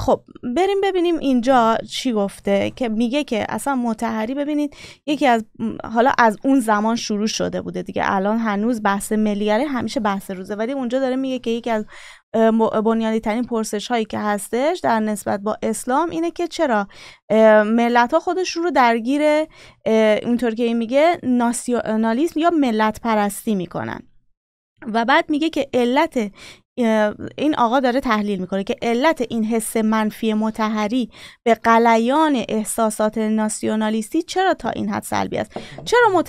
خب بریم ببینیم اینجا چی گفته که میگه که اصلا متحری ببینید یکی از حالا از اون زمان شروع شده بوده دیگه الان هنوز بحث ملیگره همیشه بحث روزه ولی اونجا داره میگه که یکی از بنیادی ترین پرسش هایی که هستش در نسبت با اسلام اینه که چرا ملت ها خودش رو درگیر اونطور که این میگه ناسیونالیسم یا ملت پرستی میکنن و بعد میگه که علت این آقا داره تحلیل میکنه که علت این حس منفی متحری به قلیان احساسات ناسیونالیستی چرا تا این حد سلبی است چرا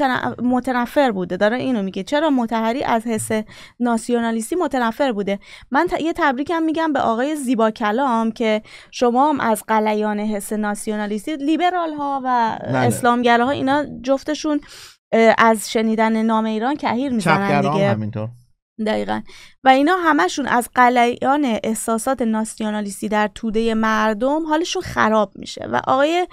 متنفر بوده داره اینو میگه چرا متحری از حس ناسیونالیستی متنفر بوده من ت... یه تبریکم میگم به آقای زیبا کلام که شما هم از قلیان حس ناسیونالیستی لیبرال ها و ها اینا جفتشون از شنیدن نام ایران کهیر میزنن دیگه همینطور دقیقا و اینا همشون از قلیان احساسات ناسیونالیستی در توده مردم حالشون خراب میشه و آقای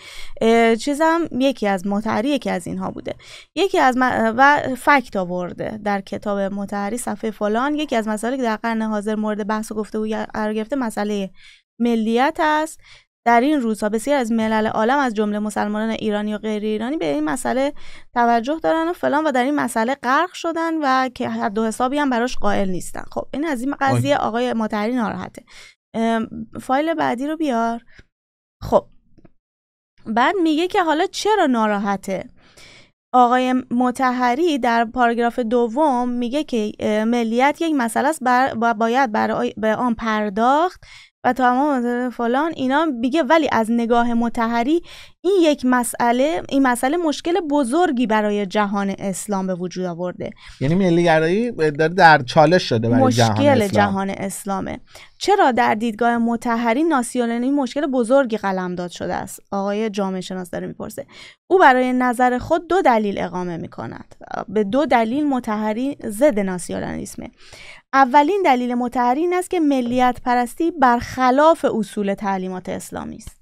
چیزم یکی از متحری یکی از اینها بوده یکی از و فکت آورده در کتاب متحری صفحه فلان یکی از مسائلی که در قرن حاضر مورد بحث و گفتگو قرار گرفته مسئله ملیت است در این روزها بسیار از ملل عالم از جمله مسلمانان ایرانی و غیر ایرانی به این مسئله توجه دارن و فلان و در این مسئله غرق شدن و که هر دو حسابی هم براش قائل نیستن خب این از این قضیه آقای مطهری ناراحته فایل بعدی رو بیار خب بعد میگه که حالا چرا ناراحته آقای متحری در پاراگراف دوم میگه که ملیت یک مسئله است بر باید برای به آن پرداخت و فلان اینا میگه ولی از نگاه متحری این یک مسئله این مسئله مشکل بزرگی برای جهان اسلام به وجود آورده یعنی ملی گرایی در چالش شده برای جهان اسلام جهان اسلامه چرا در دیدگاه متحری ناسیونالی مشکل بزرگی قلمداد شده است آقای جامعه شناس داره میپرسه او برای نظر خود دو دلیل اقامه میکند به دو دلیل متحری ضد ناسیونالیسمه اولین دلیل متحری این است که ملیت پرستی برخلاف اصول تعلیمات اسلامی است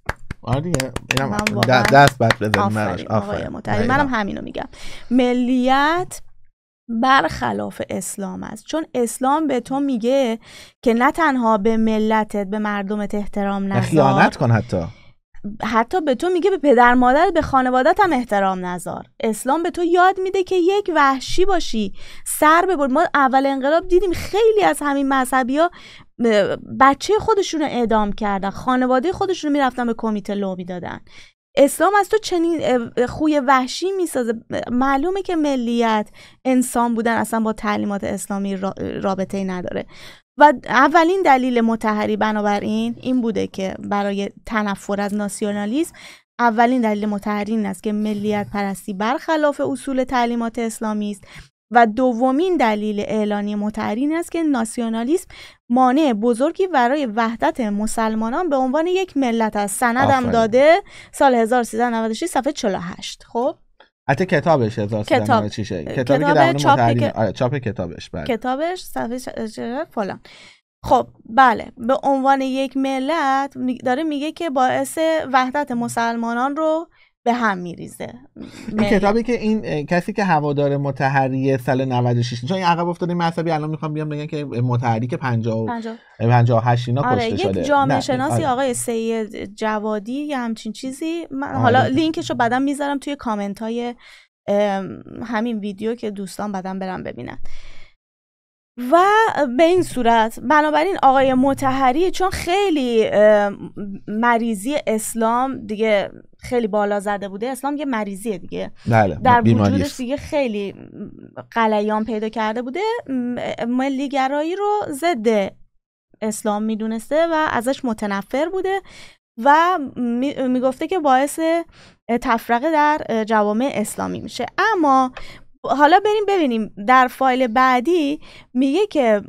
دست بعد بزنیم منم همینو میگم ملیت برخلاف اسلام است چون اسلام به تو میگه که نه تنها به ملتت به مردمت احترام نذار خیانت کن حتی حتی به تو میگه به پدر مادر به خانوادت هم احترام نذار اسلام به تو یاد میده که یک وحشی باشی سر ببر ما اول انقلاب دیدیم خیلی از همین مذهبی ها بچه خودشون رو اعدام کردن خانواده خودشون رو میرفتن به کمیته لو میدادن اسلام از تو چنین خوی وحشی میسازه معلومه که ملیت انسان بودن اصلا با تعلیمات اسلامی رابطه نداره و اولین دلیل متحری بنابراین این بوده که برای تنفر از ناسیونالیسم اولین دلیل متحری این است که ملیت پرستی برخلاف اصول تعلیمات اسلامی است و دومین دلیل اعلانی متحری این است که ناسیونالیسم مانع بزرگی برای وحدت مسلمانان به عنوان یک ملت است سندم داده سال 1396 صفحه 48 خب حتی کتابش هزار کتاب... کتابی کتاب که چاپ متحریم... آره چاپ کتابش بله کتابش صفحه فلان خب بله به عنوان یک ملت داره میگه که باعث وحدت مسلمانان رو به هم میریزه این کتابی که این کسی که هوادار متحری سال 96 چون این عقب افتاده مذهبی الان میخوام بیام بگم که متحری که 50 58 اینا آره، کشته شده یک جامعه شناسی آره. آقای سید جوادی یا همچین چیزی من آره. حالا لینکشو بعدا میذارم توی کامنت های همین ویدیو که دوستان بعدا برم ببینن و به این صورت بنابراین آقای متحری چون خیلی مریضی اسلام دیگه خیلی بالا زده بوده اسلام یه مریضیه دیگه بله. در وجودش دیگه خیلی قلیان پیدا کرده بوده ملیگرایی رو ضد اسلام میدونسته و ازش متنفر بوده و میگفته که باعث تفرقه در جوامع اسلامی میشه اما حالا بریم ببینیم در فایل بعدی میگه که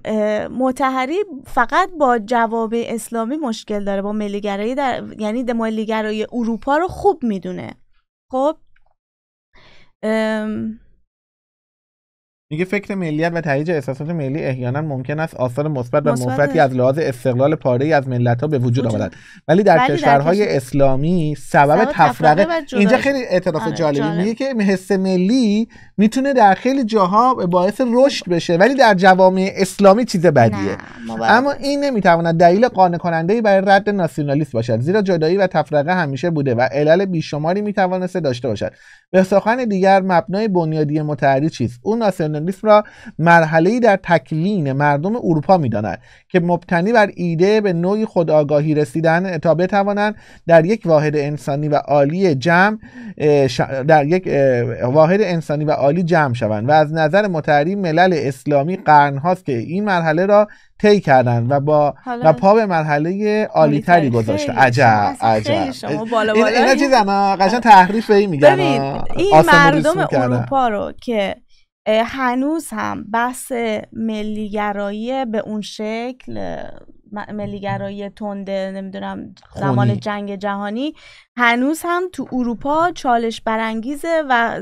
متحری فقط با جواب اسلامی مشکل داره با ملیگرایی در یعنی ملیگرایی اروپا رو خوب میدونه خب میگه فکر ملیت و تهیج احساسات ملی احیانا ممکن است آثار مثبت و مفتی از لحاظ استقلال پاره ای از ملت ها به وجود آورد ولی در کشورهای اسلامی سبب, تفرقه اینجا خیلی اعتراف آره، جالبی میگه که حس ملی میتونه در خیلی جاها باعث رشد بشه ولی در جوامع اسلامی چیز بدیه اما این نمیتواند دلیل قانع کننده برای رد ناسیونالیست باشد زیرا جدایی و تفرقه همیشه بوده و علل بیشماری میتوانسته داشته باشد به سخن دیگر مبنای بنیادی متحری چیست او سنالیسم را مرحله در تکوین مردم اروپا میداند که مبتنی بر ایده به نوعی خودآگاهی رسیدن تا بتوانند در یک واحد انسانی و عالی جمع در یک واحد انسانی و عالی جمع شوند و از نظر متحری ملل اسلامی قرن هاست که این مرحله را طی کردن و با و پا به مرحله عالی تری گذاشته عجب عجب اینا چیزا تحریف به این میگن این مردم اروپا رو که هنوز هم بحث ملیگرایی به اون شکل ملیگرایی تنده نمیدونم زمان جنگ جهانی هنوز هم تو اروپا چالش برانگیزه و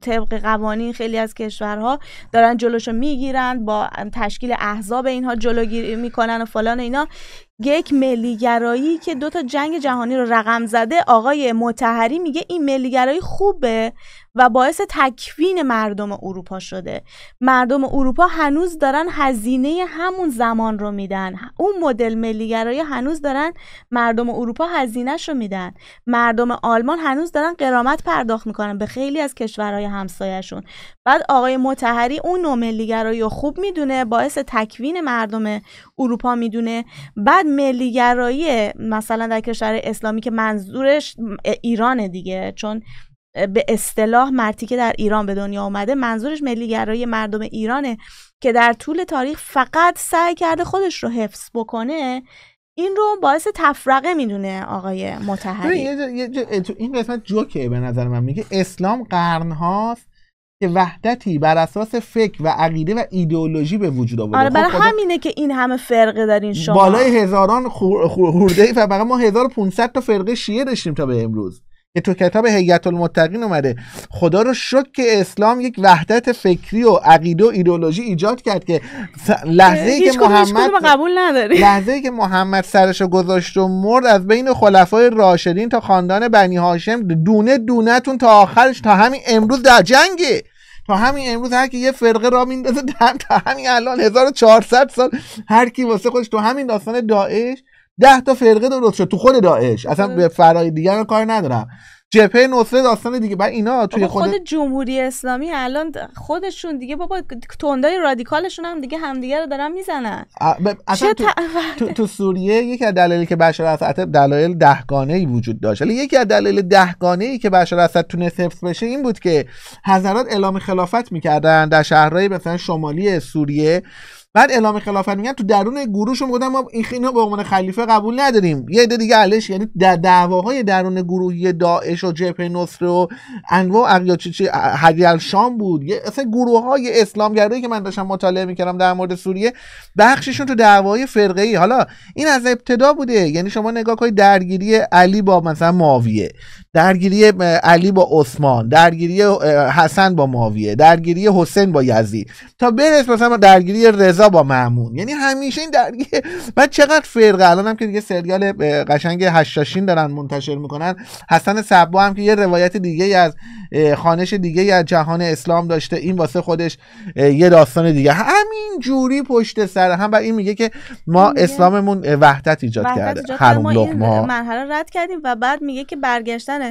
طبق قوانین خیلی از کشورها دارن جلوشو میگیرن با تشکیل احزاب اینها جلوگیری میکنن و فلان اینا یک ملیگرایی که دو تا جنگ جهانی رو رقم زده آقای متحری میگه این ملیگرایی خوبه و باعث تکوین مردم اروپا شده مردم اروپا هنوز دارن هزینه همون زمان رو میدن اون مدل ملیگرایی هنوز دارن مردم اروپا هزینهش رو میدن مردم آلمان هنوز دارن قرامت پرداخت میکنن به خیلی از کشورهای همسایهشون بعد آقای متحری اون نوع ملیگرایی رو خوب میدونه باعث تکوین مردم اروپا میدونه بعد ملیگرایی مثلا در کشور اسلامی که منظورش ایرانه دیگه چون به اصطلاح مرتی که در ایران به دنیا آمده منظورش ملیگرایی مردم ایرانه که در طول تاریخ فقط سعی کرده خودش رو حفظ بکنه این رو باعث تفرقه میدونه آقای متحری این قسمت جوکه به نظر من میگه اسلام قرنهاست که وحدتی بر اساس فکر و عقیده و ایدئولوژی به وجود آورده آره برای خب، همینه که این همه فرقه دارین شما بالای هزاران خورده و فقط ما 1500 تا فرقه شیعه داشتیم تا به امروز که تو کتاب هیئت المتقین اومده خدا رو شک که اسلام یک وحدت فکری و عقیده و ایدولوژی ایجاد کرد که لحظه ای که محمد قبول نداری. لحظه ای که محمد سرش رو گذاشت و مرد از بین خلفای راشدین تا خاندان بنی هاشم دونه تون تا آخرش تا همین امروز در جنگه تا همین امروز هر کی یه فرقه را میندازه تا همین الان 1400 سال هر کی واسه خودش تو همین داستان داعش ده تا فرقه درست شد تو خود داعش اصلا به فرای دیگر کار ندارم جبهه نصره داستان دیگه بعد اینا توی خود... جمهوری اسلامی الان خودشون دیگه بابا توندای رادیکالشون هم دیگه همدیگه رو دارن میزنن اصلا تو... تو... سوریه یکی از دلایلی که بشار اسد دلایل دهگانه ای وجود داشت ولی یکی از دلایل دهگانه ای که بشار اسد تونست حفظ بشه این بود که حضرات اعلام خلافت میکردن در شهرهای مثلا شمالی سوریه بعد اعلام خلافت میگن تو درون گروهشون گفتن ما این خیلی به عنوان خلیفه قبول نداریم یه عده دیگه علش یعنی در دعواهای درون گروهی داعش و جبهه نصره و انواع اقیاچی شام بود یه اصلا گروه های گرایی که من داشتم مطالعه میکردم در مورد سوریه بخششون تو دعوای فرقه ای حالا این از ابتدا بوده یعنی شما نگاه کنید درگیری علی با مثلا معاویه درگیری علی با عثمان درگیری حسن با معاویه درگیری حسین با یزید تا برس مثلا درگیری رضا با معمون یعنی همیشه این درگیری و چقدر فرقه الان هم که دیگه سریال قشنگ هشاشین دارن منتشر میکنن حسن صبا هم که یه روایت دیگه از خانش دیگه از جهان اسلام داشته این واسه خودش یه داستان دیگه همین جوری پشت سر هم بر این میگه که ما اسلاممون وحدت ایجاد کرده هر لقمه مرحله رد کردیم و بعد میگه که برگشتن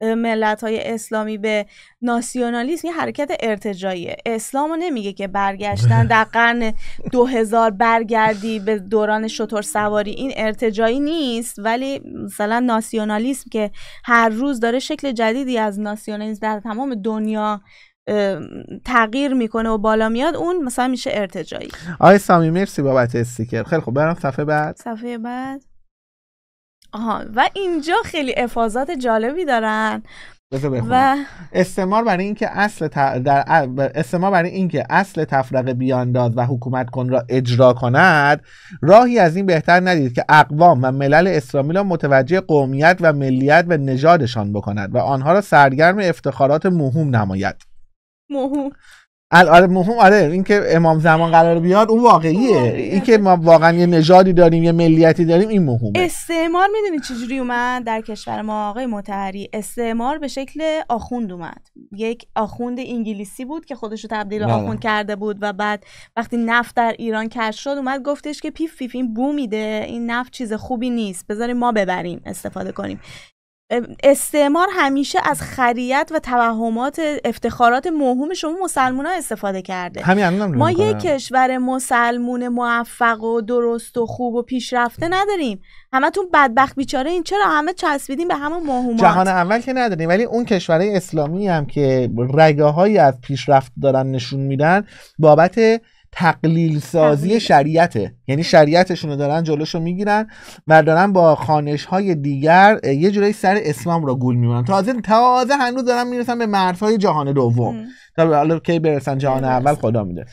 ملت های اسلامی به ناسیونالیسم یه حرکت ارتجاییه اسلامو نمیگه که برگشتن در قرن 2000 برگردی به دوران شطور سواری این ارتجایی نیست ولی مثلا ناسیونالیسم که هر روز داره شکل جدیدی از ناسیونالیسم در تمام دنیا تغییر میکنه و بالا میاد اون مثلا میشه ارتجایی آی سامی مرسی بابت استیکر خیلی خوب برم صفحه بعد صفحه بعد آها و اینجا خیلی افاظات جالبی دارن و استعمار برای اینکه اصل ت... در استعمار برای اینکه اصل تفرقه بیانداز و حکومت کن را اجرا کند راهی از این بهتر ندید که اقوام و ملل اسلامی را متوجه قومیت و ملیت و نژادشان بکند و آنها را سرگرم افتخارات مهم نماید مهم آره مهم آره که امام زمان قرار بیاد اون واقعیه که ما واقعا یه نژادی داریم یه ملیتی داریم این مهمه استعمار میدونی چجوری اومد در کشور ما آقای متحری استعمار به شکل آخوند اومد یک آخوند انگلیسی بود که خودشو تبدیل بله. آخوند کرده بود و بعد وقتی نفت در ایران کش شد اومد گفتش که پیف پیف این بو میده این نفت چیز خوبی نیست بذاریم ما ببریم استفاده کنیم استعمار همیشه از خریت و توهمات افتخارات موهوم شما مسلمان ها استفاده کرده ما یه کشور مسلمون موفق و درست و خوب و پیشرفته نداریم تون بدبخت بیچاره این چرا همه چسبیدیم به همه موهومات جهان اول که نداریم ولی اون کشورهای اسلامی هم که رگههایی از پیشرفت دارن نشون میدن بابت تقلیل سازی شریعته یعنی شریعتشون رو دارن جلوشو میگیرن و دارن با خانش های دیگر یه جورایی سر اسلام رو گول میمونن تازه تازه هنوز دارن میرسن به مرزهای جهان دوم تا حالا کی برسن جهان اول خدا میده